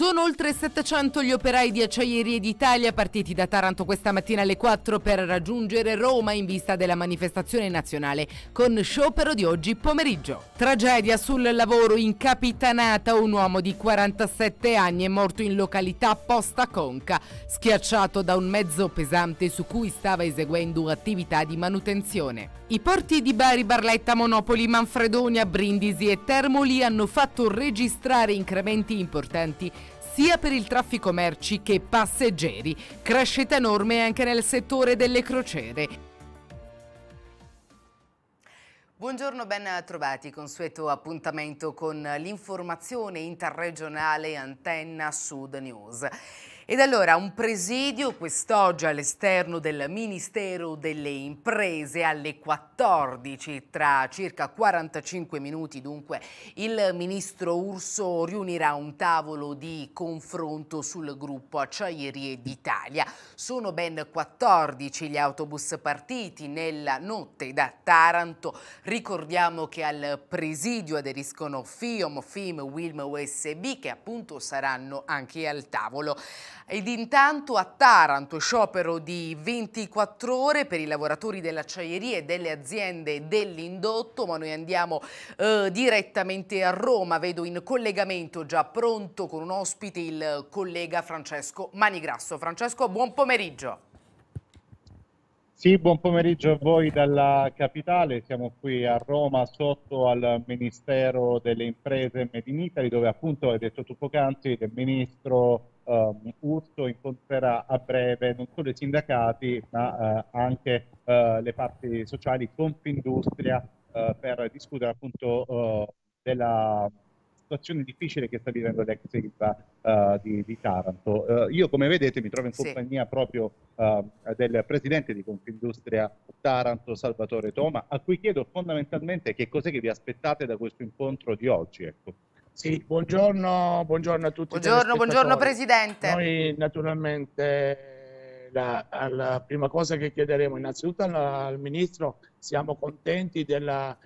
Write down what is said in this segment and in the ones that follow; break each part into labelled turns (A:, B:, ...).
A: Sono oltre 700 gli operai di Acciaierie d'Italia partiti da Taranto questa mattina alle 4 per raggiungere Roma in vista della manifestazione nazionale con sciopero di oggi pomeriggio. Tragedia sul lavoro in Capitanata, un uomo di 47 anni è morto in località Posta Conca, schiacciato da un mezzo pesante su cui stava eseguendo attività di manutenzione. I porti di Bari, Barletta, Monopoli, Manfredonia, Brindisi e Termoli hanno fatto registrare incrementi importanti sia per il traffico merci che passeggeri. Crescita enorme anche nel settore delle crociere. Buongiorno, ben trovati. Consueto appuntamento con l'informazione interregionale Antenna Sud News. Ed allora un presidio quest'oggi all'esterno del Ministero delle Imprese alle 14, tra circa 45 minuti dunque, il ministro Urso riunirà un tavolo di confronto sul gruppo Acciaierie d'Italia. Sono ben 14 gli autobus partiti nella notte da Taranto. Ricordiamo che al presidio aderiscono FIOM, FIM, WILM, USB che appunto saranno anche al tavolo. Ed intanto a Taranto sciopero di 24 ore per i lavoratori dell'acciaieria e delle aziende dell'indotto, ma noi andiamo eh, direttamente a Roma, vedo in collegamento già pronto con un ospite il collega Francesco Manigrasso. Francesco, buon pomeriggio.
B: Sì, buon pomeriggio a voi dalla capitale, siamo qui a Roma sotto al Ministero delle Imprese Made in Italy dove appunto, hai detto tu poc'anzi, il Ministro um, Urso incontrerà a breve non solo i sindacati ma uh, anche uh, le parti sociali, Confindustria, uh, per discutere appunto della situazione difficile che sta vivendo l'ex Silva di, di, Taranto. io come vedete mi trovo in compagnia sì. proprio ehm, del presidente di Confindustria Taranto, Salvatore Toma, a cui chiedo fondamentalmente che cos'è che vi aspettate da questo incontro di
C: oggi. Ecco. Sì, buongiorno, buongiorno a tutti. Buongiorno, buongiorno
A: Presidente.
C: Noi naturalmente la, la, prima cosa che chiederemo innanzitutto alla, al Ministro, siamo contenti della,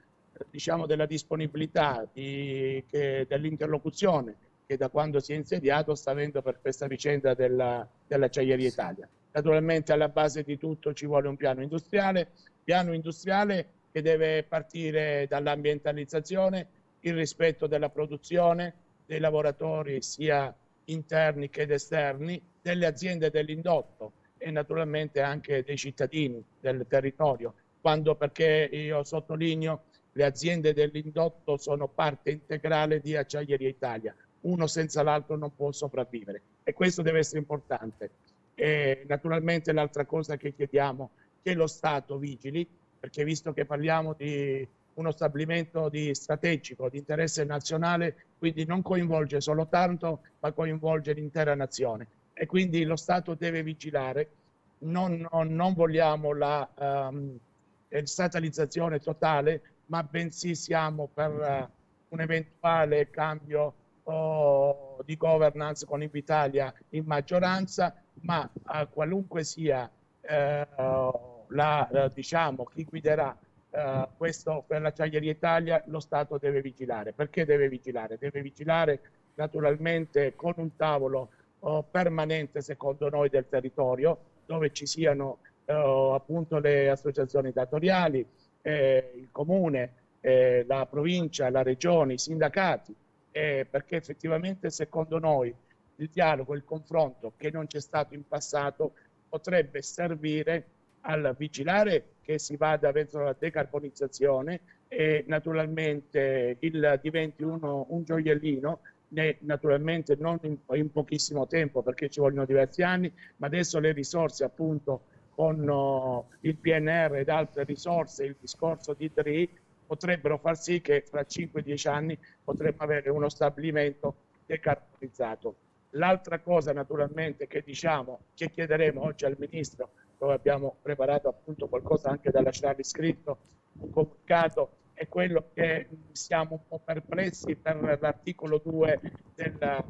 C: diciamo, della disponibilità, di, che, dell'interlocuzione che da quando si è insediato sta avendo per questa vicenda della, dell'acciaieria Italia. Naturalmente alla base di tutto ci vuole un piano industriale, piano industriale che deve partire dall'ambientalizzazione il rispetto della produzione, dei lavoratori sia interni che esterni, delle aziende dell'indotto e naturalmente anche dei cittadini del territorio. Quando perché io sottolineo le aziende dell'indotto sono parte integrale di Acciaieria Italia, uno senza l'altro non può sopravvivere e questo deve essere importante. E naturalmente l'altra cosa che chiediamo è che lo Stato vigili, perché visto che parliamo di uno stabilimento di strategico di interesse nazionale, quindi non coinvolge solo tanto, ma coinvolge l'intera nazione. E quindi lo Stato deve vigilare. Non, non, non vogliamo la um, statalizzazione totale, ma bensì siamo per uh, un eventuale cambio oh, di governance con Invitalia in maggioranza, ma uh, qualunque sia uh, la, diciamo, chi guiderà eh, questo per l'acciaieria Italia lo Stato deve vigilare. Perché deve vigilare? Deve vigilare naturalmente con un tavolo oh, permanente, secondo noi, del territorio, dove ci siano eh, appunto le associazioni datoriali, eh, il comune, eh, la provincia, la regione, i sindacati, eh, perché effettivamente secondo noi il dialogo, il confronto che non c'è stato in passato potrebbe servire al vigilare che si vada verso la decarbonizzazione e naturalmente il diventi uno, un gioiellino naturalmente non in, in, pochissimo tempo perché ci vogliono diversi anni, ma adesso le risorse appunto con oh, il PNR ed altre risorse, il discorso di DRI potrebbero far sì che fra 5-10 anni potremmo avere uno stabilimento decarbonizzato. L'altra cosa naturalmente che diciamo, che chiederemo oggi al Ministro dove abbiamo preparato appunto qualcosa anche da lasciarvi scritto, un comunicato è quello che siamo un po' perplessi per l'articolo 2 del,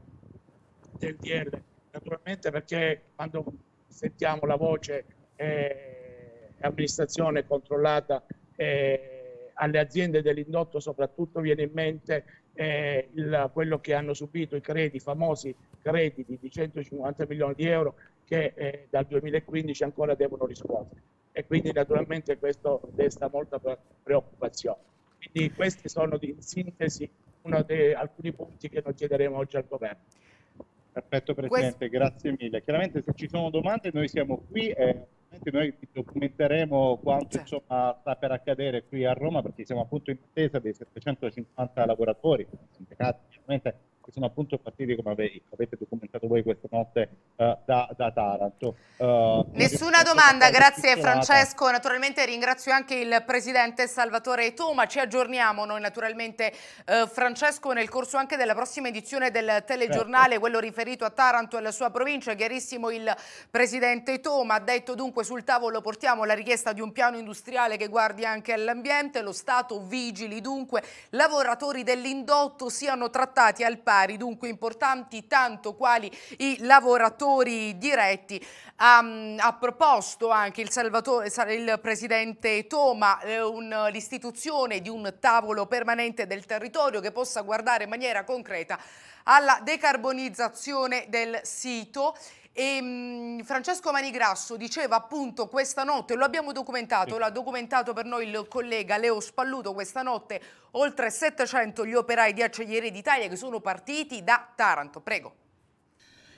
C: del DL, naturalmente perché quando sentiamo la voce eh, amministrazione controllata eh, alle aziende dell'indotto soprattutto viene in mente eh, il, quello che hanno subito i crediti, i famosi crediti di 150 milioni di euro che eh, dal 2015 ancora devono rispondere e quindi naturalmente questo desta molta preoccupazione. Quindi questi sono in sintesi dei, alcuni punti che noi chiederemo oggi al governo.
B: Perfetto Presidente, grazie mille. Chiaramente se ci sono domande noi siamo qui eh, e noi documenteremo quanto certo. insomma, sta per accadere qui a Roma perché siamo appunto in attesa dei 750 lavoratori, sindacati, chiaramente che sono appunto partiti, come ave- avete documentato voi questa notte, uh, da, da, Taranto. Uh, Nessuna domanda, grazie Francesco.
A: Naturalmente ringrazio anche il presidente Salvatore Toma. Ci aggiorniamo noi naturalmente, uh, Francesco, nel corso anche della prossima edizione del telegiornale, certo. quello riferito a Taranto e alla sua provincia. Chiarissimo il presidente Toma ha detto dunque sul tavolo portiamo la richiesta di un piano industriale che guardi anche all'ambiente, lo Stato vigili dunque, lavoratori dell'indotto siano trattati al pari particolari dunque importanti tanto quali i lavoratori diretti. Um, ha proposto anche il, il presidente Toma eh, l'istituzione di un tavolo permanente del territorio che possa guardare in maniera concreta alla decarbonizzazione del sito e ehm, mh, Francesco Manigrasso diceva appunto questa notte, lo abbiamo documentato, sì. l'ha documentato per noi il collega Leo Spalluto questa notte, oltre 700 gli operai di Acciaierie d'Italia che sono partiti da Taranto. Prego.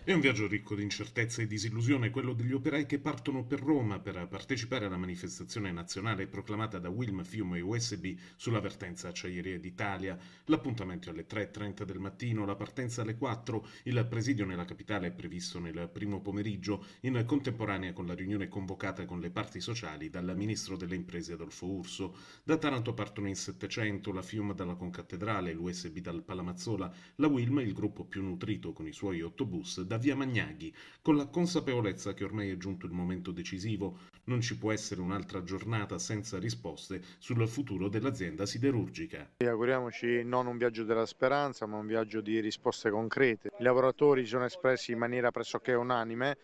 D: È un viaggio ricco di incertezza e disillusione quello degli operai che partono per Roma per partecipare alla manifestazione nazionale proclamata da Wilm, Fiume e USB sulla vertenza Acciaierie d'Italia. L'appuntamento è alle 3.30 del mattino, la partenza alle 4, il presidio nella capitale è previsto nel primo pomeriggio, in contemporanea con la riunione convocata con le parti sociali dal Ministro delle Imprese Adolfo Urso. Da Taranto partono in 700 la Fiume dalla Concattedrale, l'USB dal Palamazzola, la Wilm, il gruppo più nutrito con i suoi autobus, da da via Magnaghi, con la consapevolezza che ormai è giunto il momento decisivo. Non ci può essere un'altra giornata senza risposte sul futuro dell'azienda siderurgica.
E: E auguriamoci non un viaggio della speranza, ma un viaggio di risposte concrete. I lavoratori sono espressi in maniera pressoché unanime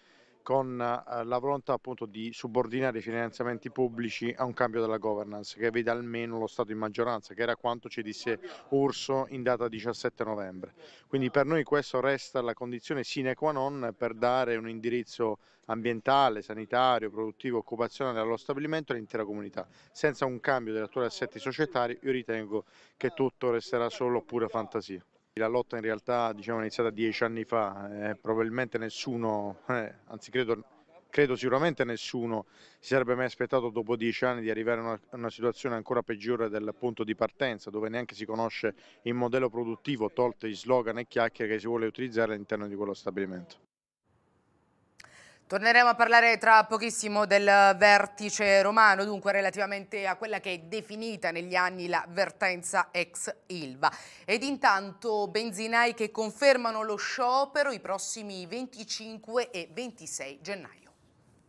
E: con eh, la volontà appunto di subordinare i finanziamenti pubblici a un cambio della governance che veda almeno lo Stato in maggioranza, che era quanto ci disse Urso in data 17 novembre. Quindi per noi questo resta la condizione sine qua non per dare un indirizzo ambientale, sanitario, produttivo, occupazionale allo stabilimento e all'intera comunità. Senza un cambio degli attuali assetti societari io ritengo che tutto resterà solo pura fantasia. La lotta in realtà diciamo, è iniziata dieci anni fa, eh, probabilmente nessuno, eh, anzi credo, credo, sicuramente nessuno, si sarebbe mai aspettato dopo dieci anni di arrivare a una, una, situazione ancora peggiore del punto di partenza, dove neanche si conosce il modello produttivo, tolte gli slogan e chiacchiere che si vuole utilizzare all'interno di quello stabilimento.
A: Torneremo a parlare tra pochissimo del vertice romano, dunque relativamente a quella che è definita negli anni la vertenza ex Ilva. Ed intanto benzinai che confermano lo sciopero i prossimi 25 e 26 gennaio.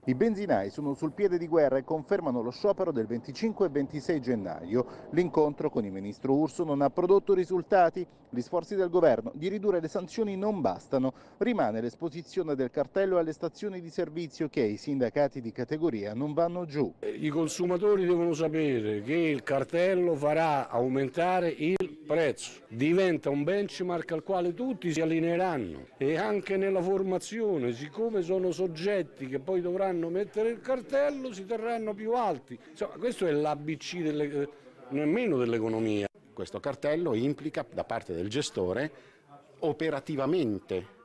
B: I benzinai sono sul piede di guerra e confermano lo sciopero del 25 e 26 gennaio. L'incontro con il ministro Urso non ha prodotto risultati. Gli sforzi del governo di ridurre le sanzioni non bastano. Rimane l'esposizione del cartello alle stazioni di servizio che i sindacati di categoria non vanno giù.
F: I consumatori
G: devono sapere che il cartello farà aumentare il prezzo. Diventa un benchmark al quale tutti si allineeranno e anche nella formazione, siccome sono soggetti che poi dovranno mettere il cartello, si terranno più alti. Insomma, questo
E: è l'ABC delle, nemmeno dell'economia. Questo cartello implica da parte del gestore operativamente,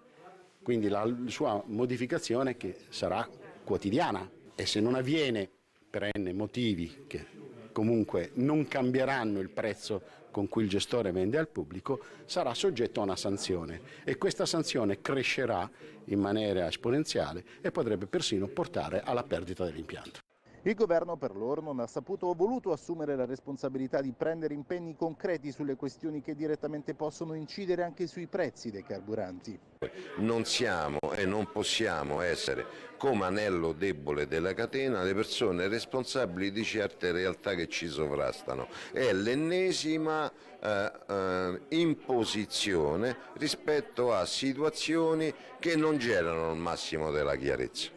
E: quindi la sua modificazione che sarà quotidiana e se non avviene per n motivi che comunque non cambieranno il prezzo con cui il gestore vende al pubblico sarà soggetto a una sanzione e questa sanzione crescerà in maniera esponenziale e potrebbe persino portare alla perdita dell'impianto. Il governo per loro non ha
B: saputo o voluto assumere la responsabilità di prendere impegni concreti sulle questioni che direttamente possono incidere anche sui prezzi dei carburanti.
G: Non siamo e non possiamo essere come anello debole della catena le persone responsabili di certe realtà che ci sovrastano. È l'ennesima eh, eh, imposizione rispetto a situazioni che non generano il massimo
F: della chiarezza.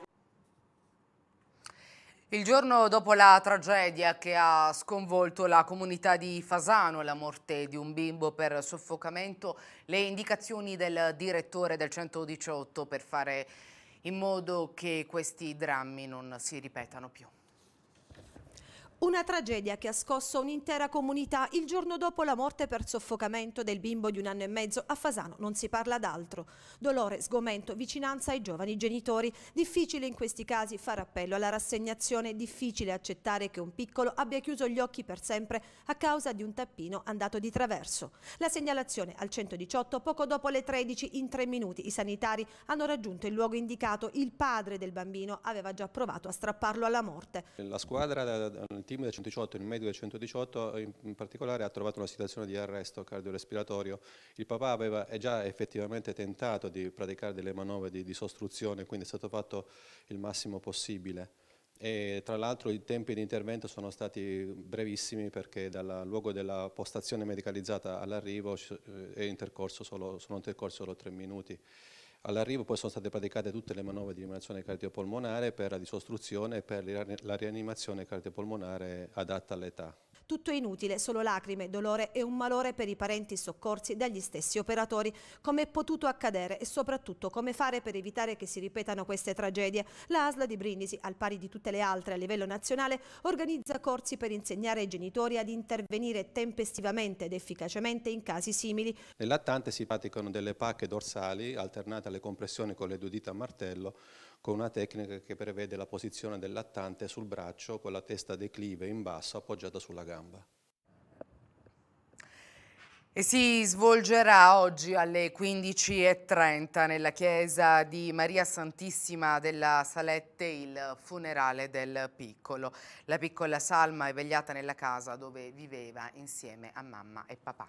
A: Il giorno dopo la tragedia che ha sconvolto la comunità di Fasano, la morte di un bimbo per soffocamento, le indicazioni del direttore del 118 per fare in modo che questi drammi non si ripetano più.
H: Una tragedia che ha scosso un'intera comunità il giorno dopo la morte per soffocamento del bimbo di un anno e mezzo a Fasano non si parla d'altro. Dolore, sgomento, vicinanza ai giovani genitori. Difficile in questi casi far appello alla rassegnazione, difficile accettare che un piccolo abbia chiuso gli occhi per sempre a causa di un tappino andato di traverso. La segnalazione al 118 poco dopo le 13 in tre minuti i sanitari hanno raggiunto il luogo indicato. Il padre del bambino aveva già provato a strapparlo alla morte.
F: La squadra team del 118, il medico del 118 in, particolare ha trovato una situazione di arresto cardiorespiratorio. Il papà aveva già effettivamente tentato di praticare delle manovre di, di sostruzione, quindi è stato fatto il massimo possibile. E tra l'altro i tempi di intervento sono stati brevissimi perché dal luogo della postazione medicalizzata all'arrivo eh, sono intercorsi solo tre minuti. All'arrivo poi sono state praticate tutte le manovre di rianimazione cardiopolmonare per la disostruzione e per la rianimazione cardiopolmonare adatta all'età.
H: Tutto è inutile, solo lacrime, dolore e un malore per i parenti soccorsi dagli stessi operatori. Come è potuto accadere e soprattutto come fare per evitare che si ripetano queste tragedie? La ASLA di Brindisi, al pari di tutte le altre a livello nazionale, organizza corsi per insegnare ai genitori ad intervenire tempestivamente ed efficacemente in casi simili.
F: Nel lattante si praticano delle pacche dorsali alternate alle compressioni con le due dita a martello con una tecnica che prevede la posizione del lattante sul braccio con la testa declive in basso appoggiata sulla gamba.
A: E si svolgerà oggi alle 15.30 nella chiesa di Maria Santissima della Salette il funerale del piccolo. La piccola Salma è vegliata nella casa dove viveva insieme a mamma e papà.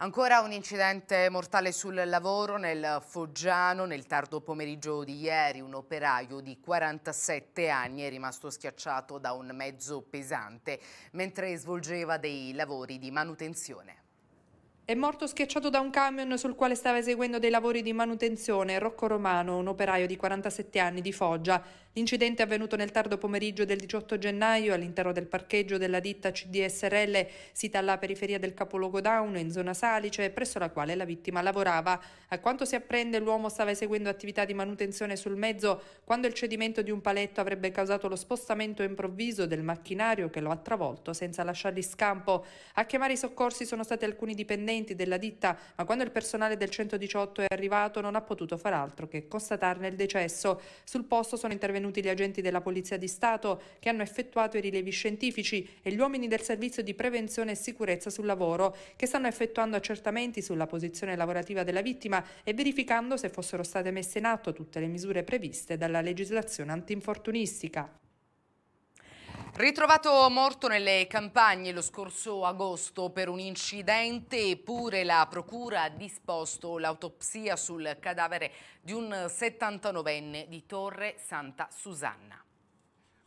A: Ancora un incidente mortale sul lavoro nel Foggiano nel tardo pomeriggio di ieri. Un operaio di 47 anni è rimasto schiacciato da un mezzo pesante mentre svolgeva dei lavori di manutenzione. È morto schiacciato da un camion sul quale stava eseguendo dei lavori di manutenzione Rocco Romano, un operaio di 47 anni di Foggia. L'incidente è avvenuto nel tardo pomeriggio del 18 gennaio all'interno del parcheggio della ditta CDSRL sita alla periferia del capoluogo Down, in zona Salice presso la quale la vittima lavorava. A quanto si apprende l'uomo stava eseguendo attività di manutenzione sul mezzo quando il cedimento di un paletto avrebbe causato lo spostamento improvviso del macchinario che lo ha travolto senza lasciargli scampo. A chiamare i soccorsi sono stati alcuni dipendenti della ditta ma quando il personale del 118 è arrivato non ha potuto far altro che constatarne il decesso. Sul posto sono intervenuti intervenuti gli agenti della Polizia di Stato che hanno effettuato i rilevi scientifici e gli uomini del Servizio di Prevenzione e Sicurezza sul Lavoro che stanno effettuando accertamenti sulla posizione lavorativa della vittima e verificando se fossero state messe in atto tutte le misure previste dalla legislazione antinfortunistica. Ritrovato morto nelle campagne lo scorso agosto per un incidente, eppure la procura ha disposto l'autopsia sul cadavere di un 79enne di Torre Santa Susanna.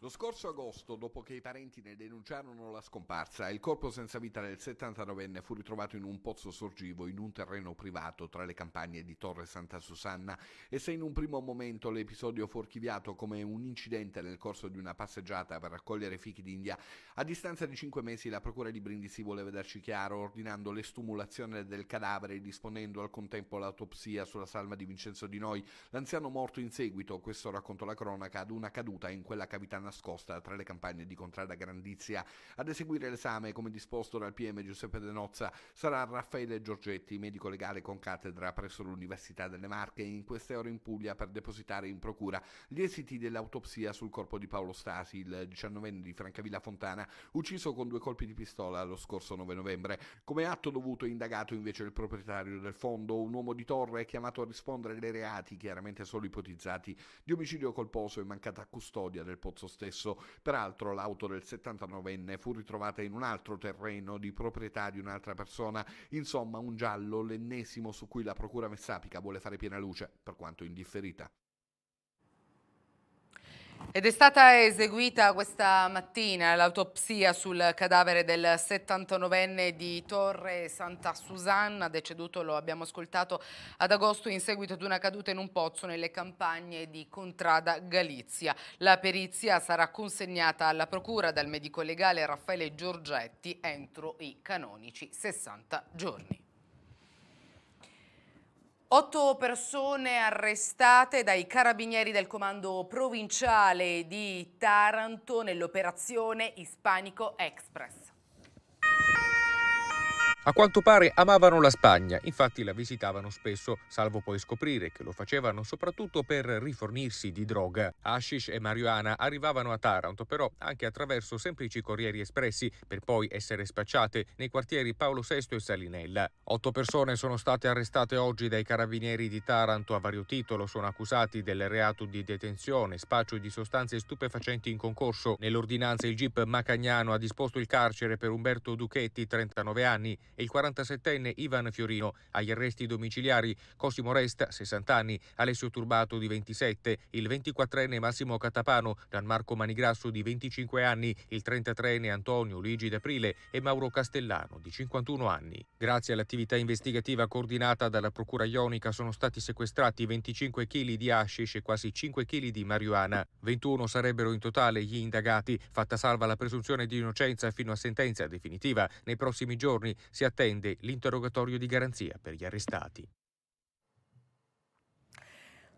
G: Lo scorso agosto, dopo che i parenti ne denunciarono la scomparsa, il corpo senza vita del 79enne fu ritrovato in un pozzo sorgivo in un terreno privato tra le campagne di Torre Santa Susanna e se in un primo momento l'episodio fu archiviato come un incidente nel corso di una passeggiata per raccogliere fichi d'India, a distanza di cinque mesi la procura di Brindisi vuole vederci chiaro, ordinando l'estumulazione del cadavere e disponendo al contempo l'autopsia sulla salma di Vincenzo Di Noi, l'anziano morto in seguito, questo raccontò la cronaca, ad una caduta in quella cavità nascosta tra le campagne di Contrada Grandizia. Ad eseguire l'esame, come disposto dal PM Giuseppe De Nozza, sarà Raffaele Giorgetti, medico legale con cattedra presso l'Università delle Marche, in queste ore in Puglia per depositare in procura gli esiti dell'autopsia sul corpo di Paolo Stasi, il 19enne di Francavilla Fontana, ucciso con due colpi di pistola lo scorso 9 novembre. Come atto dovuto è indagato invece il proprietario del fondo, un uomo di torre chiamato a rispondere alle reati, chiaramente solo ipotizzati, di omicidio colposo e mancata custodia del pozzo stesso stesso. Peraltro l'auto del 79enne fu ritrovata in un altro terreno di proprietà di un'altra persona, insomma un giallo, l'ennesimo su cui la procura messapica vuole fare piena luce, per quanto indifferita.
A: Ed è stata eseguita questa mattina l'autopsia sul cadavere del 79enne di Torre Santa Susanna, deceduto, lo abbiamo ascoltato, ad agosto in seguito ad una caduta in un pozzo nelle campagne di Contrada Galizia. La perizia sarà consegnata alla procura dal medico legale Raffaele Giorgetti entro i canonici 60 giorni. Otto persone arrestate dai carabinieri del comando provinciale di Taranto nell'operazione Ispanico Express.
I: A quanto pare amavano la Spagna, infatti la visitavano spesso, salvo poi scoprire che lo facevano soprattutto per rifornirsi di droga. Hashish e marijuana arrivavano a Taranto però anche attraverso semplici corrieri espressi per poi essere spacciate nei quartieri Paolo VI e Salinella. Otto persone sono state arrestate oggi dai carabinieri di Taranto a vario titolo, sono accusati del reato di detenzione, spaccio di sostanze stupefacenti in concorso. Nell'ordinanza il GIP Macagnano ha disposto il carcere per Umberto Duchetti, 39 anni, e il 47enne Ivan Fiorino agli arresti domiciliari, Cosimo Resta, 60 anni, Alessio Turbato di 27, il 24enne Massimo Catapano, Gianmarco Manigrasso di 25 anni, il 33enne Antonio Luigi D'Aprile e Mauro Castellano di 51 anni. Grazie all'attività investigativa coordinata dalla Procura Ionica sono stati sequestrati 25 kg di hashish e quasi 5 kg di marijuana. 21 sarebbero in totale gli indagati, fatta salva la presunzione di innocenza fino a sentenza definitiva. Nei prossimi giorni si attendono attende l'interrogatorio di garanzia per gli arrestati.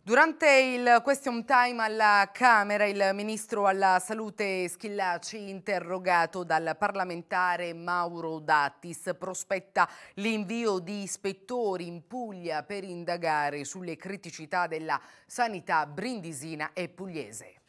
A: Durante il question time alla Camera il ministro alla salute Schillaci, interrogato dal parlamentare Mauro Dattis, prospetta l'invio di ispettori in Puglia per indagare sulle criticità della sanità brindisina e pugliese.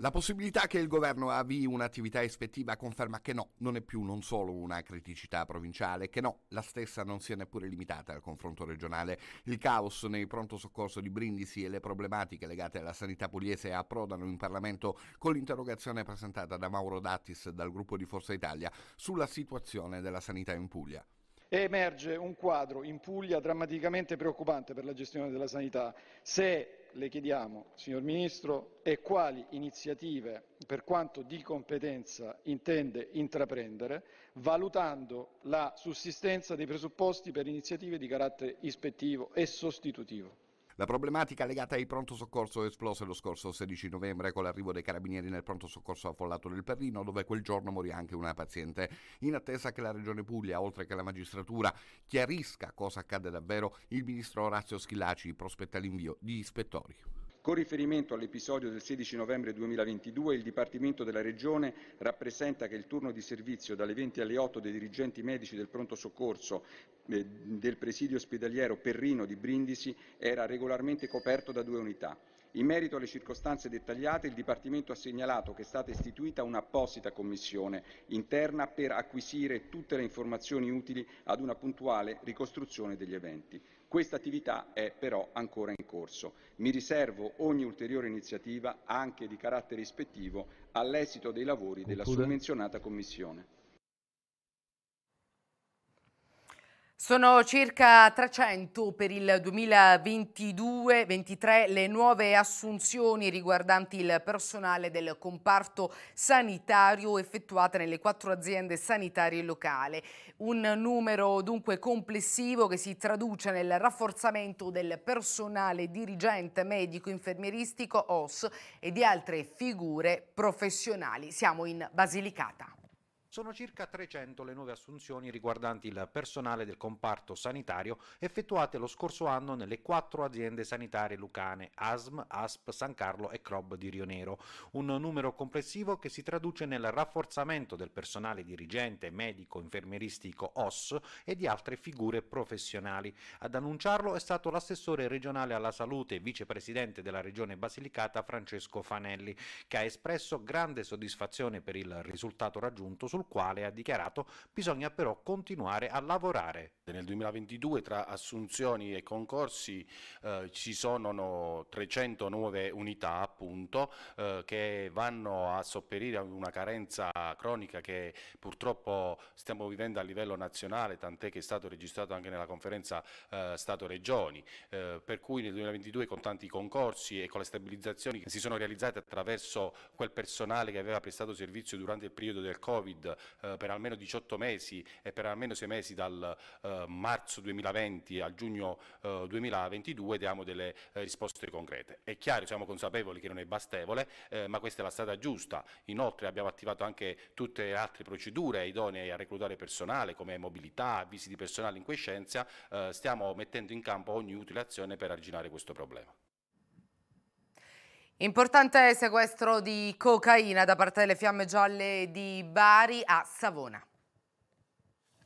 G: La possibilità che il governo avvii un'attività ispettiva conferma che no, non è più non solo una criticità provinciale, che no, la stessa non sia neppure limitata al confronto regionale. Il caos nei pronto soccorso di Brindisi e le problematiche legate alla sanità pugliese approdano in Parlamento con l'interrogazione presentata da Mauro Dattis dal gruppo di Forza Italia sulla situazione della sanità in Puglia.
F: Emerge un quadro in Puglia drammaticamente preoccupante per la gestione della sanità. Se le chiediamo, signor Ministro, è quali iniziative, per quanto di competenza, intende intraprendere, valutando la sussistenza dei presupposti per iniziative di carattere ispettivo e sostitutivo. La problematica legata ai pronto
G: soccorso esplose lo scorso 16 novembre con l'arrivo dei carabinieri nel pronto soccorso affollato del Perrino, dove quel giorno morì anche una paziente. In attesa che la Regione Puglia, oltre che la magistratura, chiarisca cosa accadde davvero, il ministro Orazio Schillaci prospetta l'invio di ispettori.
F: Con riferimento all'episodio del 16 novembre 2022, il Dipartimento della Regione rappresenta che il turno di servizio dalle 20 alle 8 dei dirigenti medici del pronto soccorso eh, del presidio ospedaliero Perrino di Brindisi era regolarmente coperto da due unità. In merito alle circostanze dettagliate, il Dipartimento ha segnalato che è stata istituita un'apposita commissione interna per acquisire tutte le informazioni utili ad una puntuale ricostruzione degli eventi. Questa attività è però ancora in corso. Mi riservo ogni ulteriore iniziativa, anche di carattere ispettivo, all'esito dei lavori della summenzionata Commissione.
A: Sono circa 300 per il 2022-23 le nuove assunzioni riguardanti il personale del comparto sanitario effettuate nelle quattro aziende sanitarie locali. Un numero dunque complessivo che si traduce nel rafforzamento del personale dirigente medico infermieristico OS e di altre figure professionali. Siamo in Basilicata
B: sono circa 300 le nuove assunzioni riguardanti il personale del comparto sanitario effettuate lo scorso anno nelle quattro aziende sanitarie lucane ASM, ASP, San Carlo e Crob di Rionero, un numero complessivo che si traduce nel rafforzamento del personale dirigente, medico, infermieristico OS e di altre figure professionali. Ad annunciarlo è stato l'assessore regionale alla salute e vicepresidente della regione Basilicata Francesco Fanelli, che ha espresso grande soddisfazione per il risultato raggiunto sul sul quale ha dichiarato bisogna però continuare a lavorare. Nel 2022 tra assunzioni e concorsi eh, ci sono no, 300 nuove unità appunto eh, che vanno a sopperire a una carenza cronica che purtroppo stiamo vivendo a livello nazionale, tant'è che è stato registrato anche nella conferenza eh, Stato-Regioni, eh, per cui nel 2022 con tanti concorsi e con le stabilizzazioni che si sono realizzate attraverso quel personale che aveva prestato servizio durante il periodo del Covid eh, per almeno 18 mesi e per almeno 6 mesi dal eh, marzo 2020 al giugno 2022 eh, diamo delle risposte concrete. È chiaro, siamo consapevoli che non è bastevole, ma questa è la strada giusta. Inoltre abbiamo attivato anche tutte le altre procedure idonee a reclutare personale come mobilità, avvisi di personale in quiescenza, stiamo mettendo in campo ogni utile azione per arginare questo problema.
A: Importante sequestro di cocaina da parte delle fiamme gialle di Bari a Savona.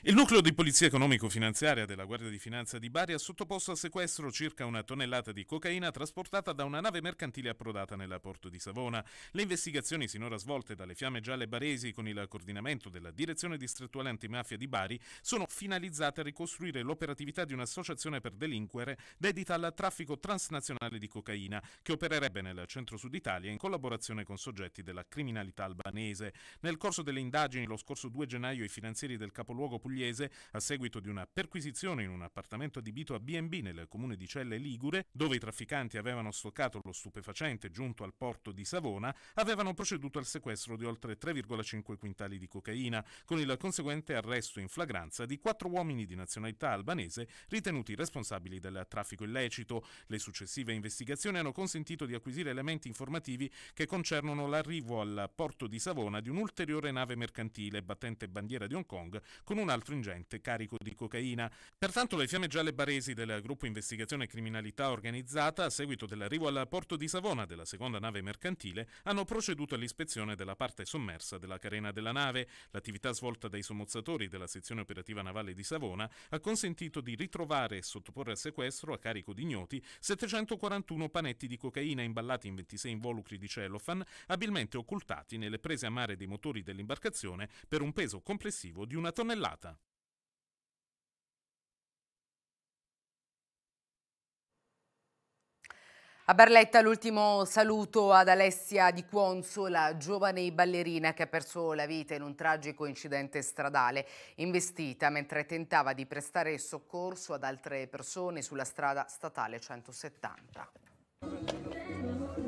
D: Il nucleo di polizia economico-finanziaria della Guardia di Finanza di Bari ha sottoposto a sequestro circa una tonnellata di cocaina trasportata da una nave mercantile approdata nella porto di Savona. Le investigazioni sinora svolte dalle Fiamme Gialle Baresi con il coordinamento della Direzione Distrettuale Antimafia di Bari sono finalizzate a ricostruire l'operatività di un'associazione per delinquere dedita al traffico transnazionale di cocaina che opererebbe nel centro-sud Italia in collaborazione con soggetti della criminalità albanese. Nel corso delle indagini lo scorso 2 gennaio i finanzieri del capoluogo Pugliese a seguito di una perquisizione in un appartamento adibito a B&B nel comune di Celle Ligure, dove i trafficanti avevano stoccato lo stupefacente giunto al porto di Savona, avevano proceduto al sequestro di oltre 3,5 quintali di cocaina, con il conseguente arresto in flagranza di quattro uomini di nazionalità albanese ritenuti responsabili del traffico illecito. Le successive investigazioni hanno consentito di acquisire elementi informativi che concernono l'arrivo al porto di Savona di un'ulteriore nave mercantile battente bandiera di Hong Kong con un'altra stringente carico di cocaina. Pertanto le fiamme gialle baresi del gruppo Investigazione Criminalità Organizzata, a seguito dell'arrivo al porto di Savona della seconda nave mercantile, hanno proceduto all'ispezione della parte sommersa della carena della nave. L'attività svolta dai sommozzatori della sezione operativa navale di Savona ha consentito di ritrovare e sottoporre a sequestro a carico di ignoti 741 panetti di cocaina imballati in 26 involucri di cellophane, abilmente occultati nelle prese a mare dei motori dell'imbarcazione per un peso complessivo di una tonnellata.
A: A Barletta l'ultimo saluto ad Alessia Di Cuonzo, la giovane ballerina che ha perso la vita in un tragico incidente stradale, investita mentre tentava di prestare soccorso ad altre persone sulla strada statale 170.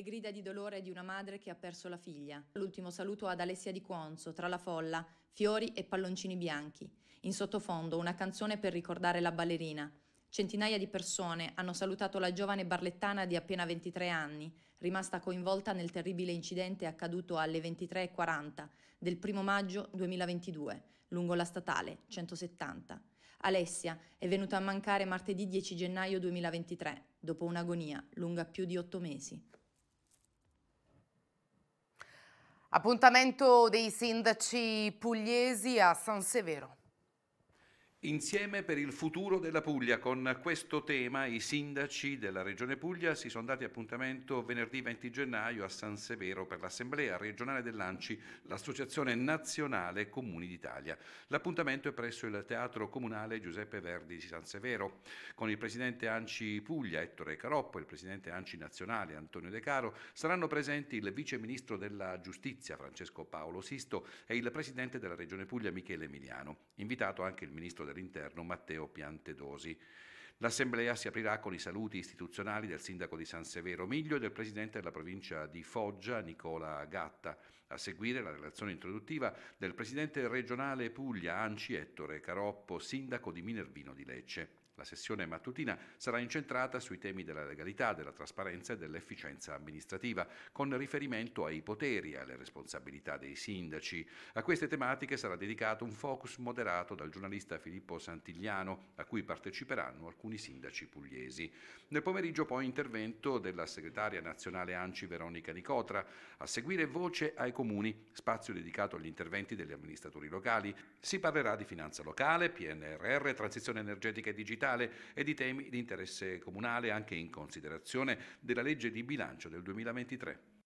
H: le grida di dolore di una madre che ha perso la figlia. L'ultimo saluto ad Alessia Di Cuonzo, tra la folla, fiori e palloncini bianchi. In sottofondo una canzone per ricordare la ballerina. Centinaia di persone hanno salutato la giovane barlettana di appena 23 anni, rimasta coinvolta nel terribile incidente accaduto alle 23.40 del 1 maggio 2022, lungo la statale 170. Alessia è venuta a mancare martedì 10 gennaio 2023, dopo un'agonia lunga più di otto mesi.
A: Appuntamento dei sindaci pugliesi a San Severo.
H: Insieme
F: per il futuro della Puglia. Con questo tema i sindaci della Regione Puglia si sono dati appuntamento venerdì 20 gennaio a San Severo per l'Assemblea regionale dell'ANCI, l'Associazione Nazionale Comuni d'Italia. L'appuntamento è presso il Teatro Comunale Giuseppe Verdi di San Severo, con il presidente ANCI Puglia Ettore Caroppo e il presidente ANCI Nazionale Antonio De Caro. Saranno presenti il vice ministro della Giustizia Francesco Paolo Sisto e il presidente della Regione Puglia Michele Emiliano. Invitato anche il ministro dell'Interno Matteo Piantedosi. L'assemblea si aprirà con i saluti istituzionali del sindaco di San Severo Miglio e del presidente della provincia di Foggia Nicola Gatta. A seguire la relazione introduttiva del presidente regionale Puglia Anci Ettore Caroppo, sindaco di Minervino di Lecce. La sessione mattutina sarà incentrata sui temi della legalità, della trasparenza e dell'efficienza amministrativa, con riferimento ai poteri e alle responsabilità dei sindaci. A queste tematiche sarà dedicato un focus moderato dal giornalista Filippo Santigliano, a cui parteciperanno alcuni sindaci pugliesi. Nel pomeriggio poi intervento della segretaria nazionale ANCI Veronica Nicotra, a seguire voce ai comuni, spazio dedicato agli interventi degli amministratori locali. Si parlerà di finanza locale, PNRR, transizione energetica e digitale, ambientale e di temi di interesse comunale anche in considerazione della legge di bilancio del 2023.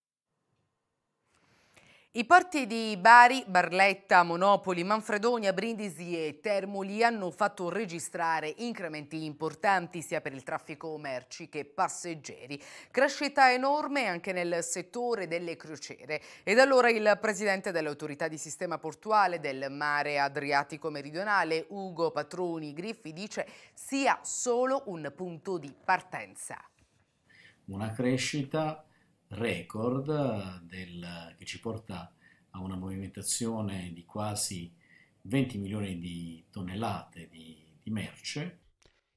A: I porti di Bari, Barletta, Monopoli, Manfredonia, Brindisi e Termoli hanno fatto registrare incrementi importanti sia per il traffico merci che passeggeri. Crescita enorme anche nel settore delle crociere. Ed allora il presidente dell'autorità di sistema portuale del mare Adriatico Meridionale, Ugo Patroni Griffi, dice sia solo un punto di partenza.
J: Una crescita record eh, del, che ci porta a una movimentazione di quasi 20 milioni di tonnellate di, di merce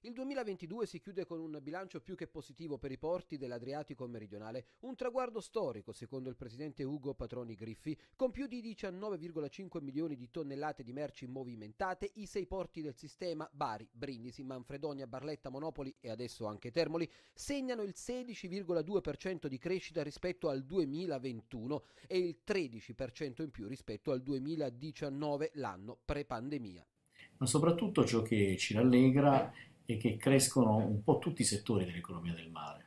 G: il 2022 si chiude con un bilancio più che positivo per i porti dell'Adriatico meridionale, un traguardo storico secondo il presidente Ugo Patroni Griffi, con più di 19,5 milioni di tonnellate di merci movimentate, i sei porti del sistema Bari, Brindisi, Manfredonia, Barletta, Monopoli e adesso anche Termoli segnano il 16,2% di crescita rispetto al 2021 e il 13% in più rispetto al 2019, l'anno pre-pandemia.
J: Ma soprattutto ciò che ci rallegra e che crescono un po' tutti i settori dell'economia del mare,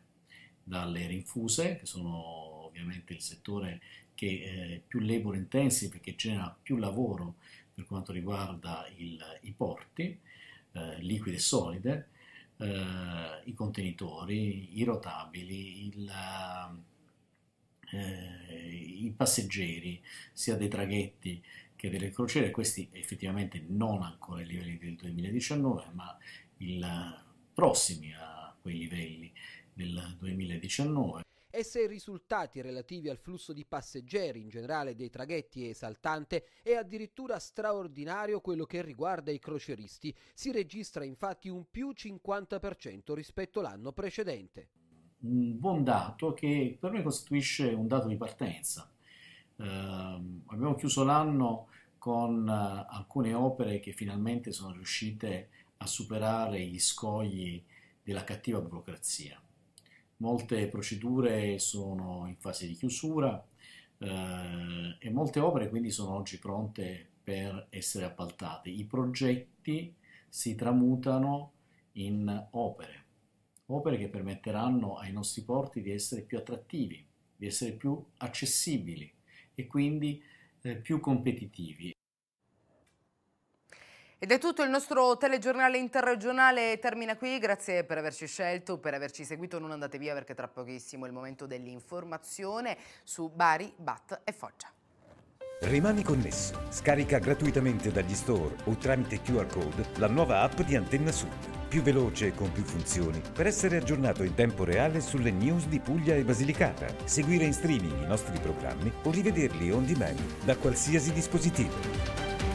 J: dalle rinfuse, che sono ovviamente il settore che è eh, più labor intensive, che genera più lavoro per quanto riguarda il, i porti, eh, liquide e solide, eh, i contenitori, i rotabili, il, eh, i passeggeri, sia dei traghetti che delle crociere, questi effettivamente non ancora ai livelli del 2019, ma il, prossimi a quei livelli del 2019.
G: E se i risultati relativi al flusso di passeggeri in generale dei traghetti è esaltante, è addirittura straordinario quello che riguarda i croceristi. Si registra infatti un più 50% rispetto all'anno precedente.
J: Un buon dato che per noi costituisce un dato di partenza. Eh, abbiamo chiuso l'anno con eh, alcune opere che finalmente sono riuscite a a superare gli scogli della cattiva burocrazia. Molte procedure sono in fase di chiusura eh, e molte opere quindi sono oggi pronte per essere appaltate. I progetti si tramutano in opere, opere che permetteranno ai nostri porti di essere più attrattivi, di essere più accessibili e quindi eh, più competitivi.
A: Ed è tutto il nostro telegiornale interregionale termina qui, grazie per averci scelto, per averci seguito, non andate via perché tra pochissimo è il momento dell'informazione su Bari, Bat e Foggia.
D: Rimani connesso, scarica gratuitamente dagli store o tramite QR code la nuova app di Antenna Sud, più veloce e con più funzioni, per essere aggiornato in tempo reale sulle news di Puglia e Basilicata, seguire in streaming i nostri programmi o rivederli on demand da qualsiasi
B: dispositivo.